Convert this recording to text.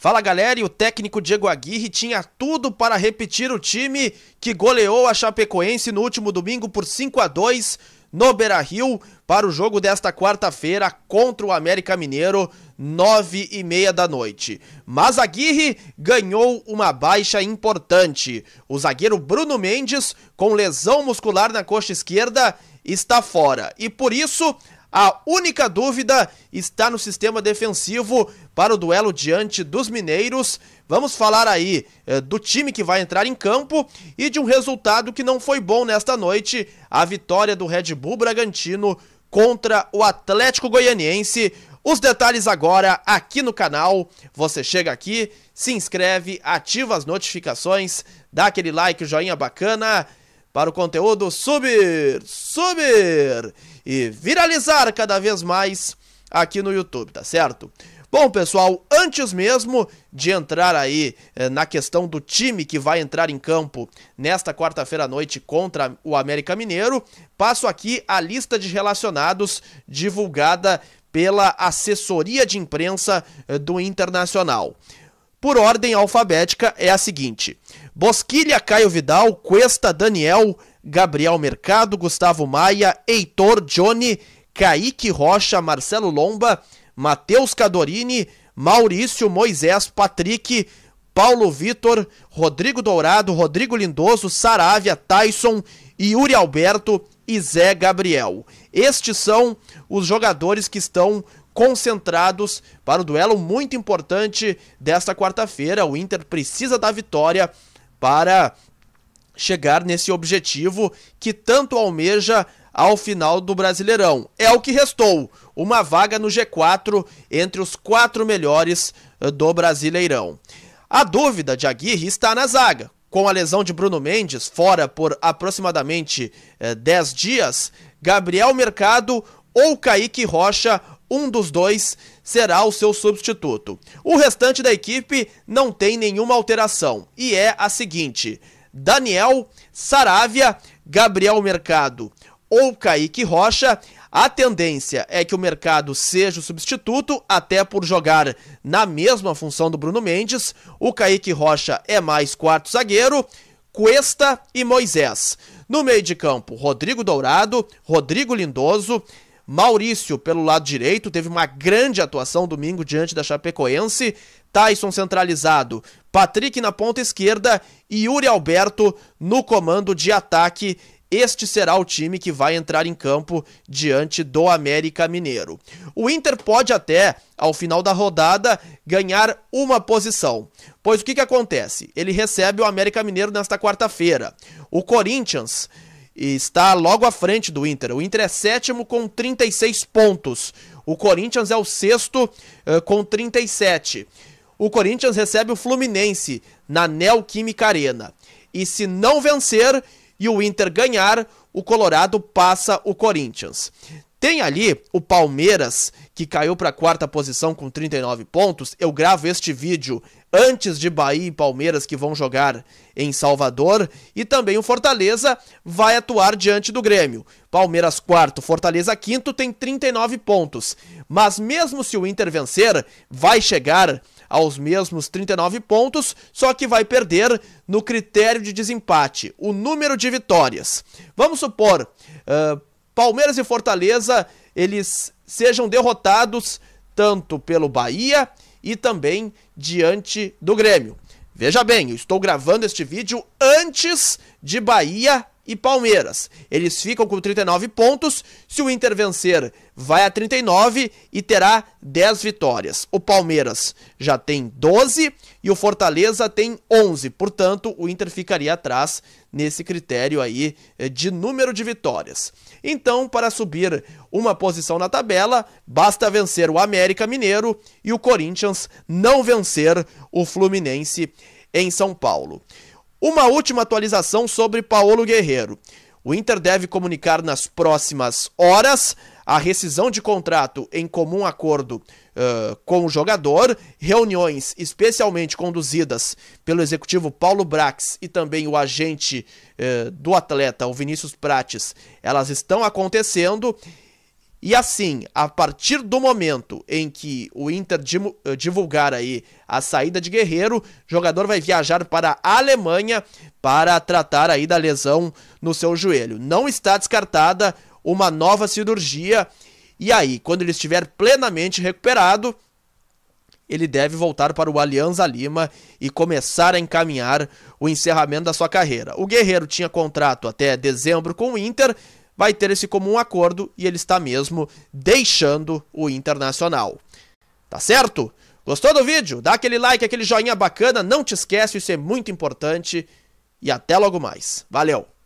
Fala galera, e o técnico Diego Aguirre tinha tudo para repetir o time que goleou a Chapecoense no último domingo por 5 a 2 no Beira-Rio para o jogo desta quarta-feira contra o América Mineiro, 9 e meia da noite. Mas Aguirre ganhou uma baixa importante. O zagueiro Bruno Mendes, com lesão muscular na coxa esquerda, está fora. E por isso, a única dúvida está no sistema defensivo para o duelo diante dos Mineiros. Vamos falar aí eh, do time que vai entrar em campo e de um resultado que não foi bom nesta noite: a vitória do Red Bull Bragantino contra o Atlético Goianiense. Os detalhes agora aqui no canal. Você chega aqui, se inscreve, ativa as notificações, dá aquele like, joinha bacana para o conteúdo subir, subir e viralizar cada vez mais aqui no YouTube, tá certo? Bom, pessoal, antes mesmo de entrar aí eh, na questão do time que vai entrar em campo nesta quarta-feira à noite contra o América Mineiro, passo aqui a lista de relacionados divulgada pela assessoria de imprensa eh, do Internacional. Por ordem alfabética é a seguinte: Bosquilha Caio Vidal, Cuesta Daniel, Gabriel Mercado, Gustavo Maia, Heitor Johnny, Kaique Rocha, Marcelo Lomba, Matheus Cadorini, Maurício Moisés, Patrick, Paulo Vitor, Rodrigo Dourado, Rodrigo Lindoso, Saravia, Tyson, Yuri Alberto e Zé Gabriel. Estes são os jogadores que estão concentrados para o duelo muito importante desta quarta-feira. O Inter precisa da vitória para chegar nesse objetivo que tanto almeja ao final do Brasileirão. É o que restou, uma vaga no G4 entre os quatro melhores eh, do Brasileirão. A dúvida de Aguirre está na zaga. Com a lesão de Bruno Mendes, fora por aproximadamente eh, 10 dias, Gabriel Mercado ou Kaique Rocha, um dos dois, será o seu substituto. O restante da equipe não tem nenhuma alteração e é a seguinte: Daniel Saravia, Gabriel Mercado ou Kaique Rocha. A tendência é que o mercado seja o substituto, até por jogar na mesma função do Bruno Mendes. O Kaique Rocha é mais quarto zagueiro, Cuesta e Moisés. No meio de campo, Rodrigo Dourado, Rodrigo Lindoso, Maurício pelo lado direito, teve uma grande atuação domingo diante da Chapecoense, Tyson centralizado, Patrick na ponta esquerda e Yuri Alberto no comando de ataque. Este será o time que vai entrar em campo diante do América Mineiro. O Inter pode até, ao final da rodada, ganhar uma posição. Pois o que, que acontece? Ele recebe o América Mineiro nesta quarta-feira. O Corinthians está logo à frente do Inter. O Inter é sétimo com 36 pontos. O Corinthians é o sexto uh, com 37 o Corinthians recebe o Fluminense na Neoquímica Arena. E se não vencer e o Inter ganhar, o Colorado passa o Corinthians. Tem ali o Palmeiras, que caiu para a quarta posição com 39 pontos. Eu gravo este vídeo antes de Bahia e Palmeiras, que vão jogar em Salvador. E também o Fortaleza vai atuar diante do Grêmio. Palmeiras quarto, Fortaleza quinto, tem 39 pontos. Mas mesmo se o Inter vencer, vai chegar aos mesmos 39 pontos, só que vai perder no critério de desempate, o número de vitórias. Vamos supor, uh, Palmeiras e Fortaleza, eles sejam derrotados tanto pelo Bahia e também diante do Grêmio. Veja bem, eu estou gravando este vídeo antes de Bahia e Palmeiras. Eles ficam com 39 pontos. Se o Inter vencer, vai a 39 e terá 10 vitórias. O Palmeiras já tem 12 e o Fortaleza tem 11. Portanto, o Inter ficaria atrás nesse critério aí eh, de número de vitórias. Então, para subir uma posição na tabela, basta vencer o América Mineiro e o Corinthians não vencer o Fluminense em São Paulo. Uma última atualização sobre Paulo Guerreiro. O Inter deve comunicar nas próximas horas a rescisão de contrato em comum acordo uh, com o jogador, reuniões especialmente conduzidas pelo executivo Paulo Brax e também o agente uh, do atleta, o Vinícius Prates, elas estão acontecendo e assim, a partir do momento em que o Inter eh, divulgar aí a saída de Guerreiro, o jogador vai viajar para a Alemanha para tratar aí da lesão no seu joelho. Não está descartada uma nova cirurgia. E aí, quando ele estiver plenamente recuperado, ele deve voltar para o Alianza Lima e começar a encaminhar o encerramento da sua carreira. O Guerreiro tinha contrato até dezembro com o Inter, vai ter esse comum acordo e ele está mesmo deixando o Internacional. Tá certo? Gostou do vídeo? Dá aquele like, aquele joinha bacana, não te esquece, isso é muito importante. E até logo mais. Valeu!